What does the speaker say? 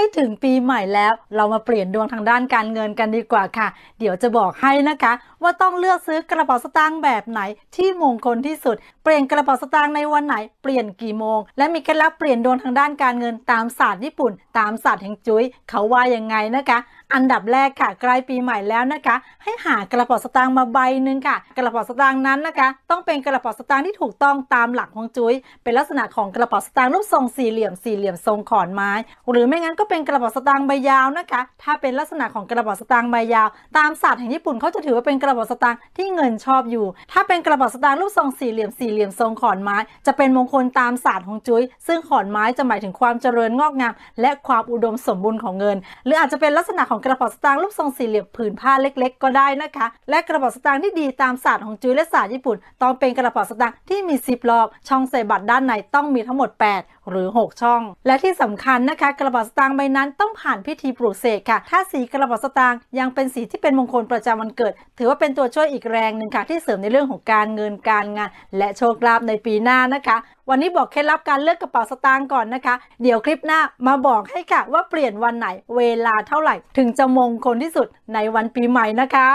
ใล้ถึงปีใหม่แล้ว เรามาเปลี่ยนดวงทางด้านการเงินกันดีกว่าค่ะ เดี๋ยวจะบอกให้นะคะ ว่าต้องเลือกซื้อกระเป๋าสตางค์แบบไหนที่มงคลที่สุด เปลี่ยนกระเป๋าสตางค์ในวันไหน เปลี่ยนกี่โมง และมีเคล็ดลับเปลี่ยนดวงทางด้านการเงินตามศาสตร์ญี่ปุ่น ตามศาสตร์แห่งจุ้ยเขาว่ายังไงนะคะ อันดับแรกค่ะใกล้ปีใหม่แล้วนะคะ ให้หากระเป๋าสตางค์มาใบหนึ่งค่ะ กระเป๋าสตางค์นั้นนะคะ ต้องเป็นกระเป๋าสตางค์ที่ถูกต้องตามหลักของจุ้ยเป็นลักษณะของกระเป๋าสตางค์รูปทรงสี่เหลี่ยมสี่เหลี่ยมทรงขอนไม้ หรือไม่งั้นก็เป็นกระเป๋าสตางค์ใบยาวนะคะ ถ้าเป็นลักษณะของกระเป๋าสตางค์ใบยาว ตามศาสตร์แห่งญี่ปุ่นเขาจะถือว่าเป็นกระเป๋าสตางค์ที่เงินชอบอยู่ ถ้าเป็นกระเป๋าสตางค์รูปทรงสี่เหลี่ยมสี่เหลี่ยมทรงขอนไม้จะเป็นมงคลตามศาสตร์ของจุ้ย ซึ่งขอนไม้จะหมายถึงความเจริญงอกงามและความอุดมสมบูรณ์ของเงิน หรืออาจจะเป็นลักษณะของกระเป๋าสตางค์รูปทรงสี่เหลี่ยมผืนผ้าเล็ก ๆก็ได้นะคะ และกระเป๋าสตางค์ที่ดีตามศาสตร์ของจุ้ยและศาสตร์ญี่ปุ่น ต้องเป็นกระเป๋าสตางค์ที่มีสิบล็อกช่องใส่บัตรด้านในต้องมีทั้งหมด 8 หรือ 6 ช่อง และที่สำคัญนะคะกระเป๋าสตางางใบนั้น ต้องผ่านพิธีปลุกเสกค่ะ ถ้าสีกระบอกสตางค์ยังเป็นสีที่เป็นมงคลประจำวันเกิด ถือว่าเป็นตัวช่วยอีกแรงหนึ่งค่ะ ที่เสริมในเรื่องของการเงินการงาน และโชคลาภในปีหน้านะคะ วันนี้บอกเคล็ดลับการเลือกกระเป๋าสตางค์ก่อนนะคะ เดี๋ยวคลิปหน้ามาบอกให้ค่ะ ว่าเปลี่ยนวันไหน เวลาเท่าไหร่ ถึงจะมงคลที่สุดในวันปีใหม่นะคะ